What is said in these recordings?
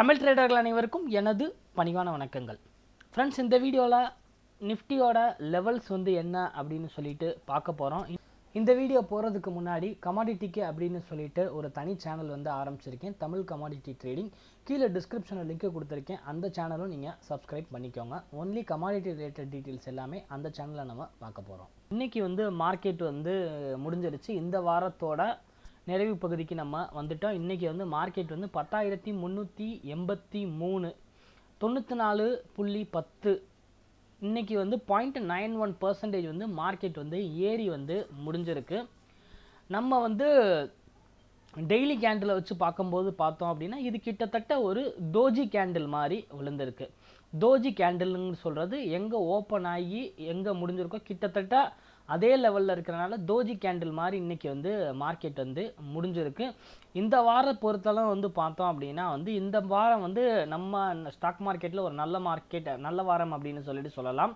தமிழ் ட்ரேடர்கள் அனைவருக்கும் எனது பணிவான வணக்கங்கள் ஃப்ரெண்ட்ஸ் இந்த வீடியோவில் நிஃப்டியோட லெவல்ஸ் வந்து என்ன அப்படின்னு சொல்லிட்டு பார்க்க போகிறோம் இந்த வீடியோ போகிறதுக்கு முன்னாடி கமாடிட்டிக்கு அப்படின்னு சொல்லிட்டு ஒரு தனி சேனல் வந்து ஆரம்பிச்சிருக்கேன் தமிழ் கமாடிட்டி ட்ரேடிங் கீழே டிஸ்கிரிப்ஷனில் லிங்க்கு கொடுத்துருக்கேன் அந்த சேனலும் நீங்கள் சப்ஸ்கிரைப் பண்ணிக்கோங்க ஒன்லி கமாடிட்டி ரிலேட்டட் டீட்டெயில்ஸ் எல்லாமே அந்த சேனலில் நம்ம பார்க்க போகிறோம் இன்றைக்கி வந்து மார்க்கெட் வந்து முடிஞ்சிருச்சு இந்த வாரத்தோட நிறைவு பகுதிக்கு நம்ம வந்துட்டோம் இன்றைக்கி வந்து மார்க்கெட் வந்து பத்தாயிரத்தி முந்நூற்றி எண்பத்தி மூணு தொண்ணூற்றி நாலு புள்ளி பத்து இன்றைக்கி வந்து பாயிண்ட் நைன் ஒன் பர்சன்டேஜ் வந்து மார்க்கெட் வந்து ஏறி வந்து முடிஞ்சிருக்கு நம்ம வந்து டெய்லி கேண்டிலை வச்சு பார்க்கும்போது பார்த்தோம் அப்படின்னா இது கிட்டத்தட்ட ஒரு தோஜி கேண்டில் மாதிரி விழுந்திருக்கு தோஜி கேண்டில்னு சொல்கிறது எங்கே ஓப்பன் ஆகி எங்கே முடிஞ்சிருக்கோ கிட்டத்தட்ட அதே லெவலில் இருக்கிறனால தோஜி கேண்டில் மாதிரி இன்றைக்கி வந்து மார்க்கெட் வந்து முடிஞ்சிருக்கு இந்த வார பொறுத்தளவு வந்து பார்த்தோம் அப்படின்னா வந்து இந்த வாரம் வந்து நம்ம ஸ்டாக் மார்க்கெட்டில் ஒரு நல்ல மார்க்கெட் நல்ல வாரம் அப்படின்னு சொல்லிட்டு சொல்லலாம்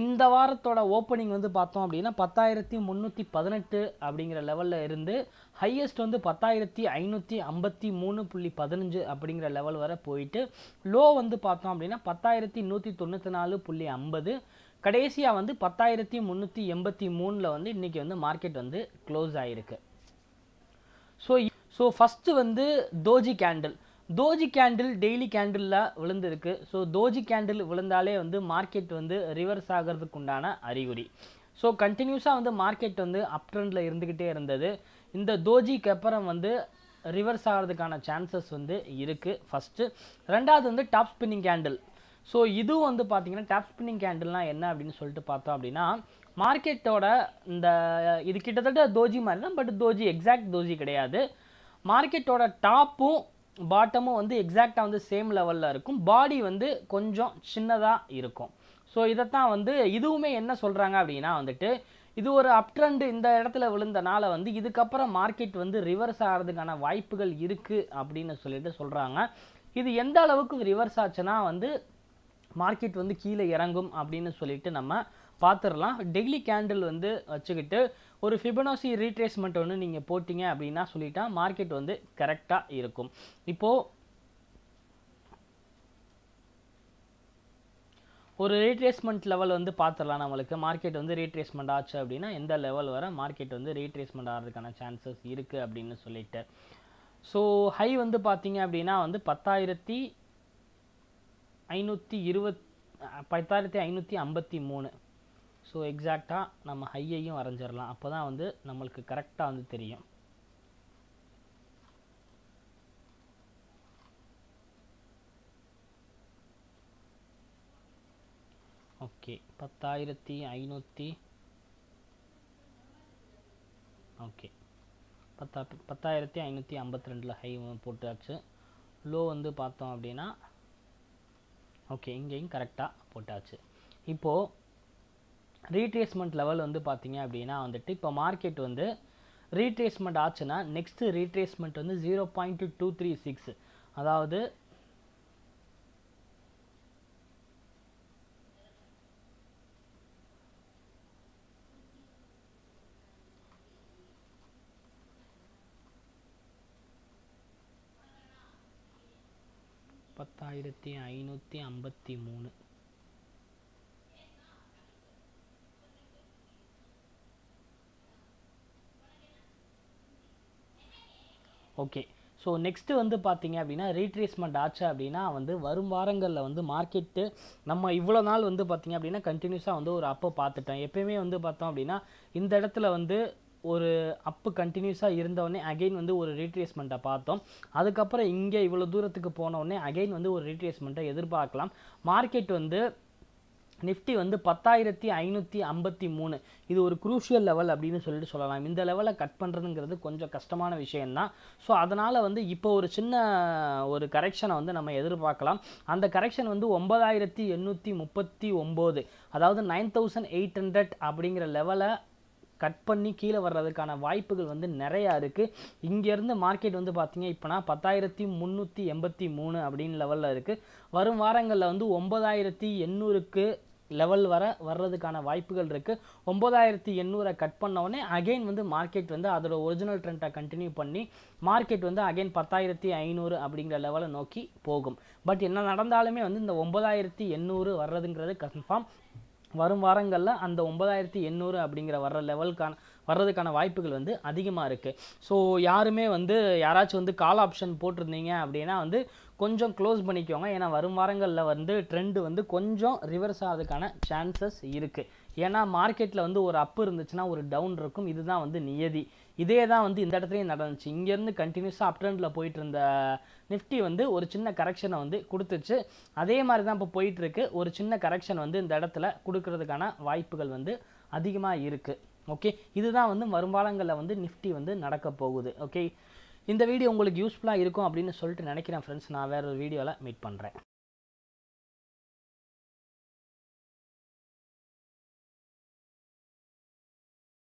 இந்த வாரத்தோட ஓப்பனிங் வந்து பார்த்தோம் அப்படின்னா பத்தாயிரத்தி முந்நூற்றி பதினெட்டு அப்படிங்கிற லெவலில் இருந்து ஹையஸ்ட் வந்து பத்தாயிரத்தி ஐநூற்றி ஐம்பத்தி மூணு புள்ளி பதினஞ்சு அப்படிங்கிற லெவல் வரை போயிட்டு லோ வந்து பார்த்தோம் அப்படின்னா பத்தாயிரத்தி நூற்றி தொண்ணூற்றி நாலு புள்ளி ஐம்பது கடைசியாக வந்து பத்தாயிரத்தி முந்நூற்றி எண்பத்தி மூணில் வந்து இன்றைக்கி வந்து மார்க்கெட் வந்து க்ளோஸ் ஆகிருக்கு ஸோ ஸோ ஃபஸ்ட்டு வந்து doji candle doji candle daily கேண்டிலில் விழுந்திருக்கு ஸோ தோஜி கேண்டில் விழுந்தாலே வந்து மார்க்கெட் வந்து ரிவர்ஸ் ஆகிறதுக்கு உண்டான அறிகுறி ஸோ கண்டினியூஸாக வந்து மார்க்கெட் வந்து அப் ட்ரெண்டில் இருந்துக்கிட்டே இருந்தது இந்த தோஜிக்கு அப்புறம் வந்து ரிவர்ஸ் ஆகிறதுக்கான சான்சஸ் வந்து இருக்குது ஃபஸ்ட்டு ரெண்டாவது வந்து டாப் ஸ்பின்னிங் கேண்டில் ஸோ இதுவும் வந்து பார்த்திங்கன்னா டேப் ஸ்பின்னிங் கேண்டில்னால் என்ன அப்படின்னு சொல்லிட்டு பார்த்தோம் அப்படின்னா மார்க்கெட்டோட இந்த இது கிட்டத்தட்ட தோஜி மாதிரி தான் பட் தோஜி எக்ஸாக்ட் தோஜி கிடையாது மார்க்கெட்டோட டாப்பும் பாட்டமும் வந்து எக்ஸாக்டாக வந்து சேம் லெவலில் இருக்கும் பாடி வந்து கொஞ்சம் சின்னதாக இருக்கும் ஸோ இதைத்தான் வந்து இதுவுமே என்ன சொல்கிறாங்க அப்படின்னா வந்துட்டு இது ஒரு அப் ட்ரெண்டு இந்த இடத்துல விழுந்தனால வந்து இதுக்கப்புறம் மார்க்கெட் வந்து ரிவர்ஸ் ஆகிறதுக்கான வாய்ப்புகள் இருக்குது அப்படின்னு சொல்லிட்டு சொல்கிறாங்க இது எந்த அளவுக்கு ரிவர்ஸ் ஆச்சுன்னா வந்து மார்க்கெட் வந்து கீழே இறங்கும் அப்படின்னு சொல்லிட்டு நம்ம பார்த்துடலாம் டெய்லி கேண்டில் வந்து வச்சுக்கிட்டு ஒரு ஃபிபனாசி ரீட்ரேஸ்மெண்ட் ஒன்று நீங்கள் போட்டிங்க அப்படின்னா சொல்லிட்டா மார்க்கெட் வந்து கரெக்டாக இருக்கும் இப்போது ஒரு ரீட்ரேஸ்மெண்ட் லெவல் வந்து பார்த்துடலாம் நம்மளுக்கு மார்க்கெட் வந்து ரீட்ரேஸ்மெண்ட் ஆச்சு அப்படின்னா எந்த லெவல் வர மார்க்கெட் வந்து ரீட்ரேஸ்மெண்ட் ஆகிறதுக்கான சான்சஸ் இருக்குது அப்படின்னு சொல்லிட்டு ஸோ ஹை வந்து பார்த்தீங்க அப்படின்னா வந்து பத்தாயிரத்தி ஐநூற்றி இருபத் பத்தாயிரத்தி ஐநூற்றி ஐம்பத்தி மூணு ஸோ எக்ஸாக்டாக நம்ம ஹையையும் வரைஞ்சிடலாம் அப்போ தான் வந்து நம்மளுக்கு கரெக்டாக வந்து தெரியும் ஓகே பத்தாயிரத்தி ஐநூற்றி ஓகே பத்தா பத்தாயிரத்தி ஐநூற்றி ஐம்பத்தி ரெண்டில் ஹை போட்டாச்சு லோ வந்து பார்த்தோம் அப்படின்னா ஓகே இங்கேயும் கரெக்டாக போட்டாச்சு இப்போது ரீட்ரேஸ்மெண்ட் லெவல் வந்து பார்த்தீங்க அப்படின்னா வந்துட்டு இப்போ மார்க்கெட் வந்து ரீட்ரேஸ்மெண்ட் ஆச்சுன்னா நெக்ஸ்ட்டு ரீட்ரேஸ்மெண்ட் வந்து zero point two three six அதாவது நாற்பத்தாயிரத்தி ஐநூற்றி ஐம்பத்தி மூணு ஓகே ஸோ நெக்ஸ்ட்டு வந்து பார்த்தீங்க அப்படின்னா ரீட்ரேஸ்மெண்ட் ஆச்சு அப்படின்னா வந்து வரும் வாரங்களில் வந்து மார்க்கெட்டு நம்ம இவ்வளோ நாள் வந்து பார்த்தீங்க அப்படின்னா கண்டினியூஸாக வந்து ஒரு அப்போ பார்த்துட்டோம் எப்பயுமே வந்து பார்த்தோம் அப்படின்னா இந்த இடத்துல வந்து ஒரு அப்பு கண்டினியூஸாக இருந்தவொடனே அகெயின் வந்து ஒரு ரீட்ரேஸ்மெண்ட்டை பார்த்தோம் அதுக்கப்புறம் இங்கே இவ்வளோ தூரத்துக்கு போனவொடனே அகெயின் வந்து ஒரு ரீட்ரேஸ்மெண்ட்டை எதிர்பார்க்கலாம் மார்க்கெட் வந்து நிஃப்டி வந்து பத்தாயிரத்தி ஐநூற்றி ஐம்பத்தி மூணு இது ஒரு குரூஷியல் லெவல் அப்படின்னு சொல்லிட்டு சொல்லலாம் இந்த லெவலை கட் பண்ணுறதுங்கிறது கொஞ்சம் கஷ்டமான விஷயந்தான் ஸோ அதனால் வந்து இப்போ ஒரு சின்ன ஒரு கரெக்ஷனை வந்து நம்ம எதிர்பார்க்கலாம் அந்த கரெக்ஷன் வந்து ஒன்பதாயிரத்தி எண்ணூற்றி முப்பத்தி ஒம்பது அதாவது நைன் தௌசண்ட் எயிட் ஹண்ட்ரட் அப்படிங்கிற லெவலை கட் பண்ணி கீழே வர்றதுக்கான வாய்ப்புகள் வந்து நிறையா இருக்குது இங்கேருந்து மார்க்கெட் வந்து பார்த்திங்க இப்போனா பத்தாயிரத்தி முந்நூற்றி எண்பத்தி மூணு அப்படின்னு லெவலில் இருக்குது வரும் வாரங்களில் வந்து ஒம்பதாயிரத்தி எண்ணூறுக்கு லெவல் வர வர்றதுக்கான வாய்ப்புகள் இருக்குது ஒம்பதாயிரத்தி எண்ணூறை கட் பண்ணவுடனே அகெயின் வந்து மார்க்கெட் வந்து அதோட ஒரிஜினல் ட்ரெண்டை கண்டினியூ பண்ணி மார்க்கெட் வந்து அகெயின் பத்தாயிரத்தி ஐநூறு அப்படிங்கிற லெவலை நோக்கி போகும் பட் என்ன நடந்தாலுமே வந்து இந்த ஒம்பதாயிரத்தி எண்ணூறு வர்றதுங்கிறது கன்ஃபார்ம் வரும் வாரங்களில் அந்த ஒன்பதாயிரத்தி எண்ணூறு அப்படிங்கிற வர்ற லெவலுக்கான வர்றதுக்கான வாய்ப்புகள் வந்து அதிகமாக இருக்குது ஸோ யாருமே வந்து யாராச்சும் வந்து கால் ஆப்ஷன் போட்டிருந்தீங்க அப்படின்னா வந்து கொஞ்சம் க்ளோஸ் பண்ணிக்கோங்க ஏன்னா வரும் வாரங்களில் வந்து ட்ரெண்டு வந்து கொஞ்சம் ரிவர்ஸ் ஆகிறதுக்கான சான்சஸ் இருக்குது ஏன்னா மார்க்கெட்டில் வந்து ஒரு அப்பு இருந்துச்சுன்னா ஒரு டவுன் இருக்கும் இதுதான் வந்து நியதி இதே தான் வந்து இந்த இடத்துலையும் நடந்துச்சு இங்கேருந்து கண்டினியூஸாக அப் ட்ரெண்டில் போயிட்டு இருந்த நிஃப்டி வந்து ஒரு சின்ன கரெக்ஷனை வந்து கொடுத்துச்சு அதே மாதிரி தான் இப்போ போயிட்டுருக்கு ஒரு சின்ன கரெக்ஷன் வந்து இந்த இடத்துல கொடுக்கறதுக்கான வாய்ப்புகள் வந்து அதிகமாக இருக்குது ஓகே இதுதான் வந்து வருங்காலங்களில் வந்து நிஃப்டி வந்து நடக்க போகுது ஓகே இந்த வீடியோ உங்களுக்கு யூஸ்ஃபுல்லாக இருக்கும் அப்படின்னு சொல்லிட்டு நினைக்கிறேன் ஃப்ரெண்ட்ஸ் நான் வேறு ஒரு வீடியோவில் மீட் பண்ணுறேன்